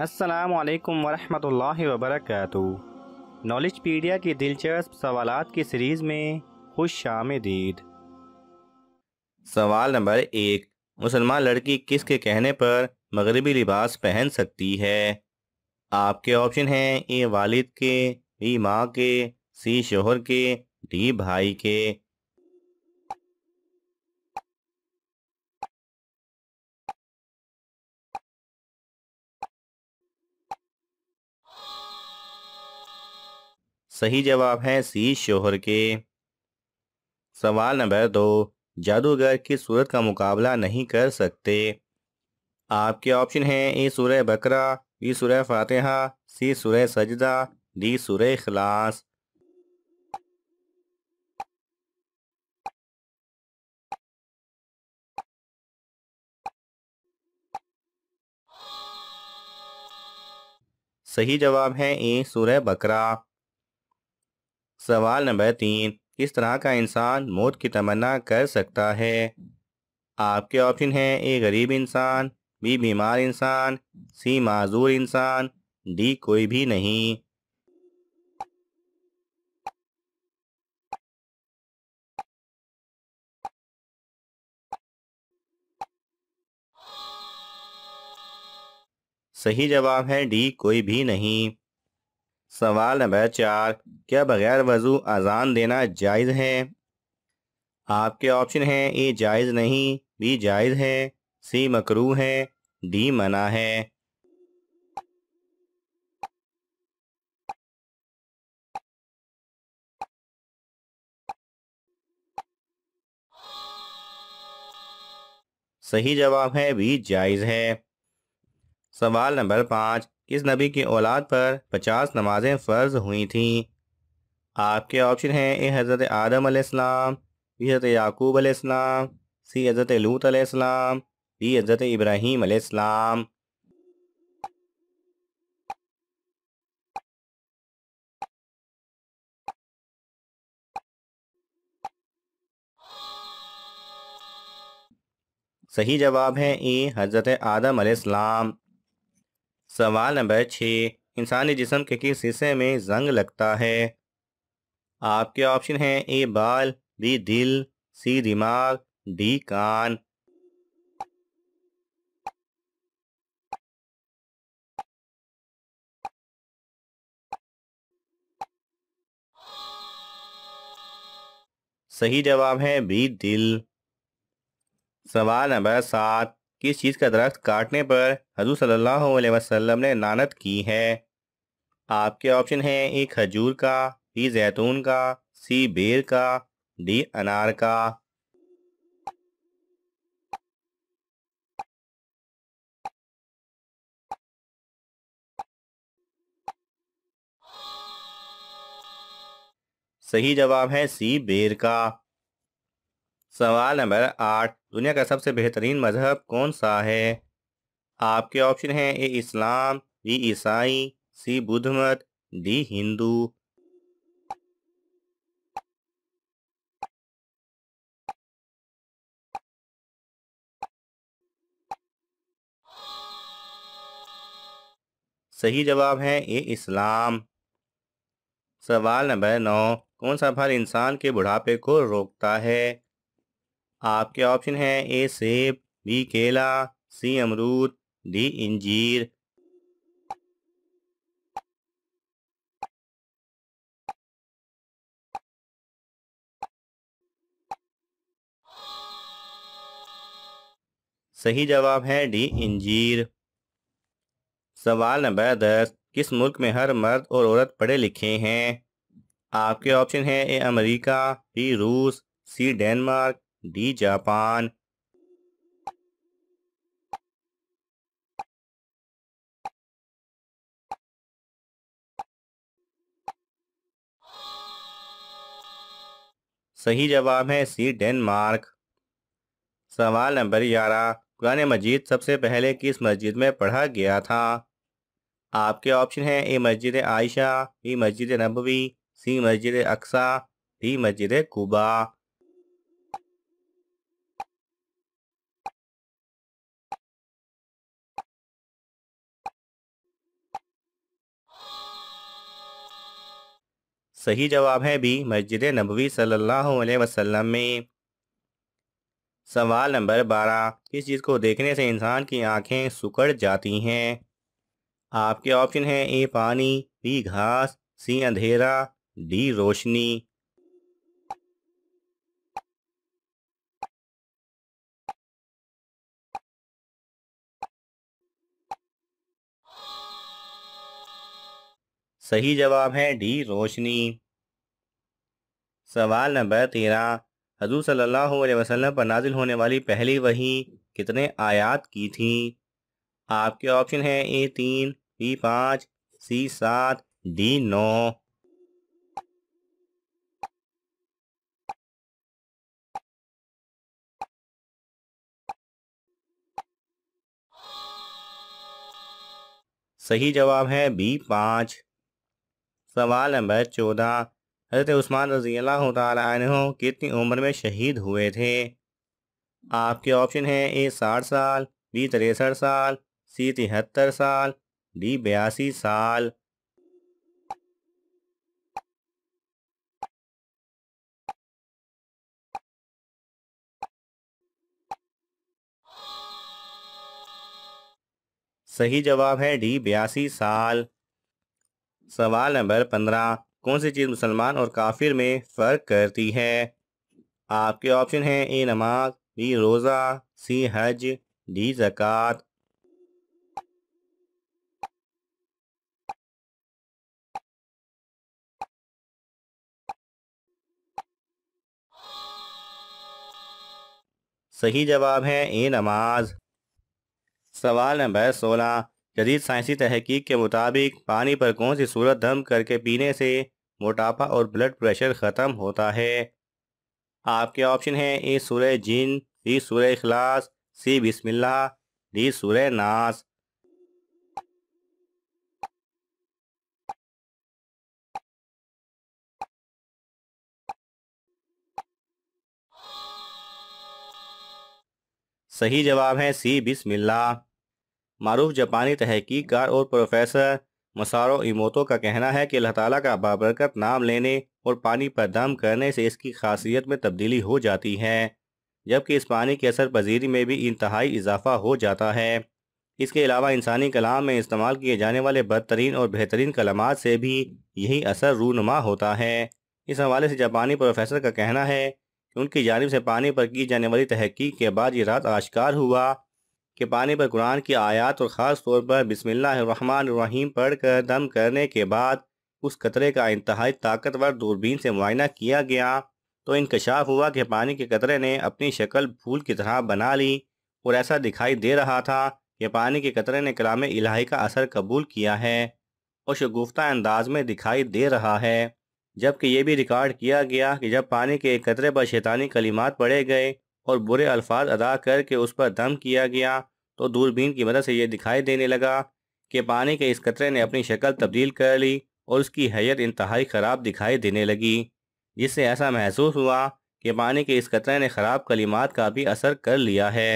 असलकम वरहमल वबरक नॉलेज पीडिया की दिलचस्प सवाल की सीरीज़ में खुश आमदीद सवाल नंबर एक मुसलमान लड़की किसके कहने पर मगरबी लिबास पहन सकती है आपके ऑप्शन हैं ए वालिद के बी माँ के सी शोहर के डी भाई के सही जवाब है सी शोहर के सवाल नंबर दो जादूगर की सूरत का मुकाबला नहीं कर सकते आपके ऑप्शन हैं ए सुरह बकरा बी सूरह फातिहा सी सुरह सजदा डी सुरह खलास सही जवाब है ए सुरह बकरा सवाल नंबर तीन किस तरह का इंसान मौत की तमन्ना कर सकता है आपके ऑप्शन हैं ए गरीब इंसान बी बीमार इंसान सी माजूर इंसान डी कोई भी नहीं सही जवाब है डी कोई भी नहीं सवाल नंबर चार क्या बगैर वजू अजान देना जायज़ है आपके ऑप्शन हैं ए जायज़ नहीं बी जायज़ है सी मकरू है डी मना है सही जवाब है बी जायज़ है सवाल नंबर पाँच किस नबी की औलाद पर पचास नमाजें फ़र्ज हुई थीं आपके ऑप्शन हैं ए हज़रत आदम आसमाम बी हज़रत याकूब आसमाम सी हज़रत लूत आसमाम डी हज़रत इब्राहीम आसमाम सही जवाब है ए हज़रत आदम आसमाम सवाल नंबर छः इंसानी जिसम के किस हिस्से में जंग लगता है आपके ऑप्शन हैं ए बाल बी दिल सी दिमाग डी कान सही जवाब है बी दिल सवाल नंबर सात किस चीज़ का दरख्त काटने पर हजू सल्लल्लाहु ने नानत की है आपके ऑप्शन हैं ए खजूर का बी जैतून का सी बेर का डी अनार का सही जवाब है सी बेर का सवाल नंबर आठ दुनिया का सबसे बेहतरीन मज़हब कौन सा है आपके ऑप्शन हैं ए इस्लाम बी ईसाई सी बुद्ध मत डी हिंदू सही जवाब है ए इस्लाम सवाल नंबर नौ कौन सा फल इंसान के बुढ़ापे को रोकता है आपके ऑप्शन है ए सेब बी केला सी अमरूद डी इंजीर सही जवाब है डी इंजीर सवाल नंबर दस किस मुल्क में हर मर्द और औरत पढ़े लिखे हैं आपके ऑप्शन है ए अमेरिका बी रूस सी डेनमार्क डी जापान सही जवाब है सी डेनमार्क सवाल नंबर ग्यारह कुरान मजीद सबसे पहले किस मस्जिद में पढ़ा गया था आपके ऑप्शन हैं ए मस्जिद आयशा बी मस्जिद नबवी सी मस्जिद अक्सा डी मस्जिद कुबा सही जवाब है बी मस्जिद नबवी सल्लल्लाहु अलैहि वसल्लम में सवाल नंबर बारह किस चीज़ को देखने से इंसान की आंखें सुकड़ जाती हैं आपके ऑप्शन हैं ए पानी बी घास सी अंधेरा डी रोशनी सही जवाब है डी रोशनी सवाल नंबर तेरह हजू सल्लल्लाहु अलैहि वसल्लम पर नाजिल होने वाली पहली वही कितने आयात की थी आपके ऑप्शन है ए तीन बी पाँच सी सात डी नौ सही जवाब है बी पाँच सवाल नंबर चौदह हज़रत उस्मान रजी अल्लाह तु कितनी उम्र में शहीद हुए थे आपके ऑप्शन हैं ए साठ साल बी तिरसठ साल सी तिहत्तर साल डी बयासी साल सही जवाब है डी बयासी साल सवाल नंबर पंद्रह कौन सी चीज़ मुसलमान और काफिर में फ़र्क करती है आपके ऑप्शन हैं ए नमाज बी रोज़ा सी हज डी ज़क़़त सही जवाब है ए नमाज सवाल नंबर सोलह जदीद साइंसी तहकीक के मुताबिक पानी पर कौन सी सूरत दम करके पीने से मोटापा और ब्लड प्रेशर ख़त्म होता है आपके ऑप्शन हैं ए सूर्य जिन बी सूर्य अखलास सी बिस्मिल्लाह डी सूर्य नास सही जवाब है सी बिस्मिल्लाह मरूफ जापानी तहकीकार और प्रोफेसर मसारो इमोतो का कहना है कि अल्लाह ताला का बाबरकत नाम लेने और पानी पर दम करने से इसकी खासियत में तब्दीली हो जाती है जबकि इस पानी की असर पजीरी में भी इंतहाई इजाफा हो जाता है इसके अलावा इंसानी कलाम में इस्तेमाल किए जाने वाले बदतरीन और बेहतरीन कलामात से भी यही असर रूनमा होता है इस हवाले से जापानी प्रोफेसर का कहना है कि उनकी जानब से पानी पर की जाने वाली तहकीक के बाद ये रात आश्कार हुआ के पानी पर कुरान की आयत और ख़ास तौर पर बिसमीम पढ़ कर दम करने के बाद उस कतरे का इंतहाई ताकतवर दूरबीन से मुआयना किया गया तो इनकशाफ हुआ कि पानी के कतरे ने अपनी शक्ल फूल की तरह बना ली और ऐसा दिखाई दे रहा था कि पानी के कतरे ने कलाम इलाही का असर कबूल किया है और शगुफ्ता अंदाज में दिखाई दे रहा है जबकि यह भी रिकॉर्ड किया गया कि जब पानी के कतरे पर शैतानी कलिमात पड़े गए और बुरे अल्फाज अदा करके उस पर दम किया गया तो दूरबीन की मदद से ये दिखाई देने लगा कि पानी के इस कतरे ने अपनी शक्ल तब्दील कर ली और उसकी हैयत इंतहाई ख़राब दिखाई देने लगी जिससे ऐसा महसूस हुआ कि पानी के इस कतरे ने ख़राब कलिमात का भी असर कर लिया है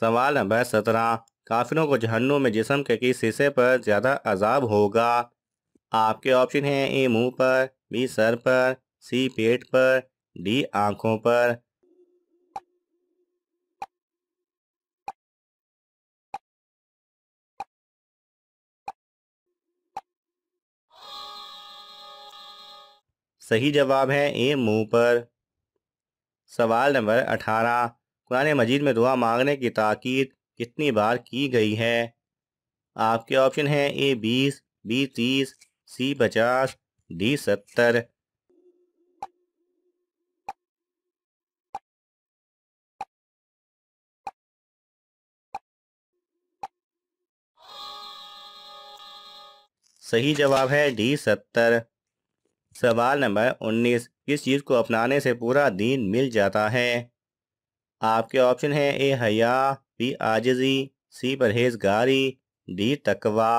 सवाल नंबर सत्रह काफिलों को जहन्नुम में जिसम के किस हिस्से पर ज़्यादा अजाब होगा आपके ऑप्शन हैं ए मुंह पर बी सर पर सी पेट पर डी आँखों पर सही जवाब है ए मुंह पर सवाल नंबर अठारह कुरान मजीद में दुआ मांगने की ताकीद कितनी बार की गई है आपके ऑप्शन हैं ए बीस बी तीस सी पचास डी सत्तर सही जवाब है डी सत्तर सवाल नंबर 19 किस चीज़ को अपनाने से पूरा दिन मिल जाता है आपके ऑप्शन है ए हया बी आजजी सी परहेजगारी डी तकवा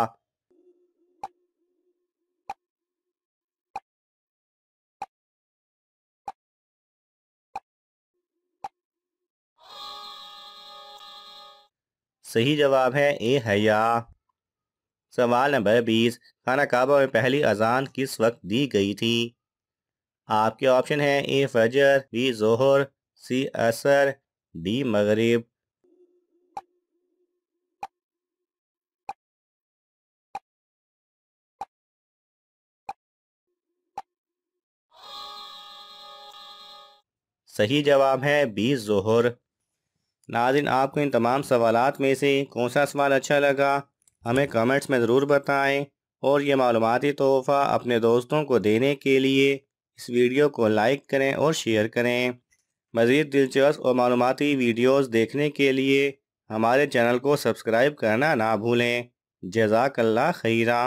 सही जवाब है ए हया सवाल नंबर बीस खाना काबा में पहली अजान किस वक्त दी गई थी आपके ऑप्शन है ए फजर बी जोहर सी असर डी मगरिब सही जवाब है बी जोहर नाजिन आपको इन तमाम सवालात में से कौन सा सवाल अच्छा लगा हमें कमेंट्स में ज़रूर बताएं और ये मालूमती तोहफ़ा अपने दोस्तों को देने के लिए इस वीडियो को लाइक करें और शेयर करें मज़ीद दिलचस्प और मालूमती वीडियोज़ देखने के लिए हमारे चैनल को सब्सक्राइब करना ना भूलें जजाकल्ला खीरा